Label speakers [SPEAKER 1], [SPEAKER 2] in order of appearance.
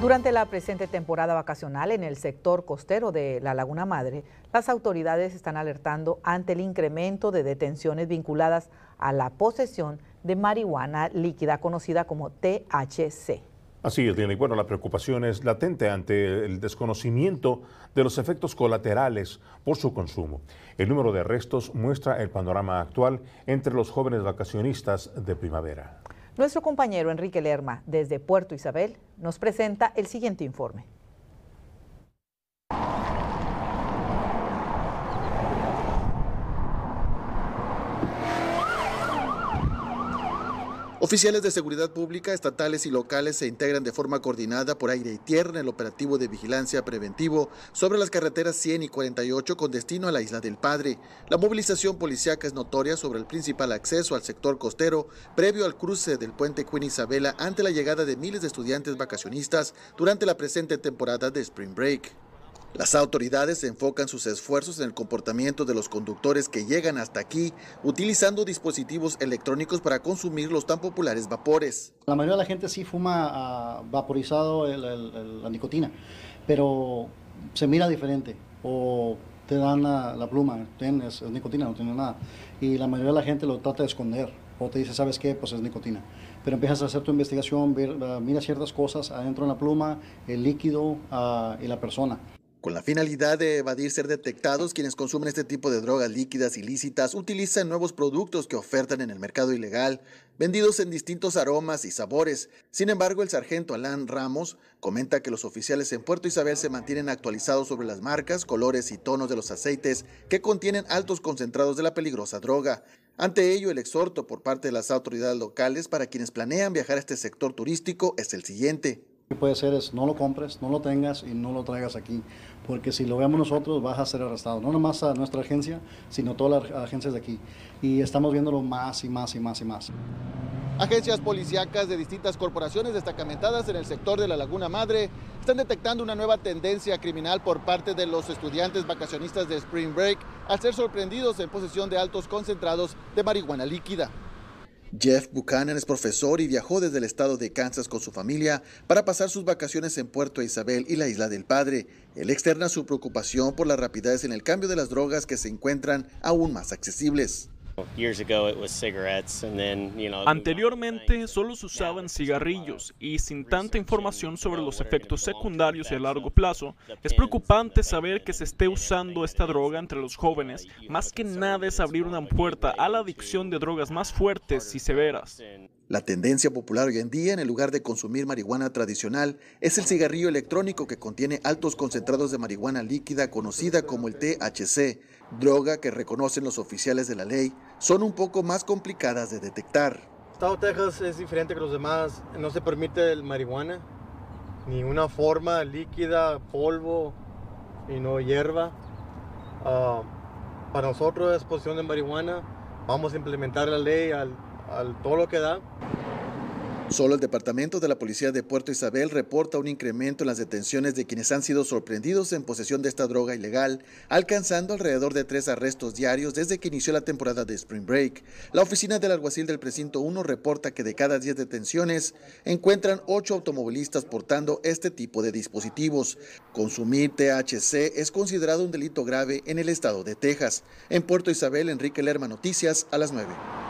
[SPEAKER 1] Durante la presente temporada vacacional en el sector costero de la Laguna Madre, las autoridades están alertando ante el incremento de detenciones vinculadas a la posesión de marihuana líquida conocida como THC. Así es, Lina. Y bueno, la preocupación es latente ante el desconocimiento de los efectos colaterales por su consumo. El número de arrestos muestra el panorama actual entre los jóvenes vacacionistas de primavera. Nuestro compañero Enrique Lerma, desde Puerto Isabel, nos presenta el siguiente informe. Oficiales de seguridad pública estatales y locales se integran de forma coordinada por aire y tierra en el operativo de vigilancia preventivo sobre las carreteras 100 y 48 con destino a la Isla del Padre. La movilización policiaca es notoria sobre el principal acceso al sector costero previo al cruce del puente Queen Isabela ante la llegada de miles de estudiantes vacacionistas durante la presente temporada de Spring Break. Las autoridades enfocan sus esfuerzos en el comportamiento de los conductores que llegan hasta aquí utilizando dispositivos electrónicos para consumir los tan populares vapores.
[SPEAKER 2] La mayoría de la gente sí fuma ah, vaporizado la nicotina, pero se mira diferente o te dan la, pluma, tienes es nicotina, no tiene nada. Y la mayoría de la gente lo trata de esconder o te dice, ¿sabes qué? Pues es nicotina. Pero empiezas a hacer tu investigación, ah, mira ciertas cosas adentro de la pluma, el líquido ah, y la persona. Con la finalidad de evadir
[SPEAKER 1] ser detectados, quienes consumen este tipo de drogas líquidas ilícitas utilizan nuevos productos que ofertan en el mercado ilegal, vendidos en distintos aromas y sabores. Sin embargo, el sargento Alan Ramos comenta que los oficiales en Puerto Isabel se mantienen actualizados sobre las marcas, colores y tonos de los aceites que contienen altos concentrados de la peligrosa droga. Ante ello, el exhorto por parte de las autoridades locales para quienes planean viajar a este sector turístico es el siguiente.
[SPEAKER 2] Lo que puede ser es no lo compres, no lo tengas y no lo traigas aquí, porque si lo vemos nosotros vas a ser arrestado, no nomás a nuestra agencia, sino a todas las agencias de aquí. Y estamos viéndolo más y más y más y más.
[SPEAKER 1] Agencias policíacas de distintas corporaciones destacamentadas en el sector de la Laguna Madre están detectando una nueva tendencia criminal por parte de los estudiantes vacacionistas de Spring Break al ser sorprendidos en posesión de altos concentrados de marihuana líquida. Jeff Buchanan es profesor y viajó desde el estado de Kansas con su familia para pasar sus vacaciones en Puerto Isabel y la Isla del Padre. Él externa su preocupación por las rapidez en el cambio de las drogas que se encuentran aún más accesibles. Anteriormente solo se usaban cigarrillos y sin tanta información sobre los efectos secundarios y a largo plazo, es preocupante saber que se esté usando esta droga entre los jóvenes. Más que nada es abrir una puerta a la adicción de drogas más fuertes y severas. La tendencia popular hoy en día en el lugar de consumir marihuana tradicional es el cigarrillo electrónico que contiene altos concentrados de marihuana líquida conocida como el THC, droga que reconocen los oficiales de la ley, son un poco más complicadas de detectar. Estado de Texas es diferente que los demás, no se permite el marihuana, ni una forma líquida, polvo y no hierba. Ah, para nosotros la exposición de marihuana, vamos a implementar la
[SPEAKER 2] ley al al todo lo que da.
[SPEAKER 1] Solo el Departamento de la Policía de Puerto Isabel reporta un incremento en las detenciones de quienes han sido sorprendidos en posesión de esta droga ilegal, alcanzando alrededor de tres arrestos diarios desde que inició la temporada de Spring Break. La oficina del alguacil del precinto 1 reporta que de cada 10 detenciones encuentran 8 automovilistas portando este tipo de dispositivos. Consumir THC es considerado un delito grave en el estado de Texas. En Puerto Isabel, Enrique Lerma Noticias, a las 9.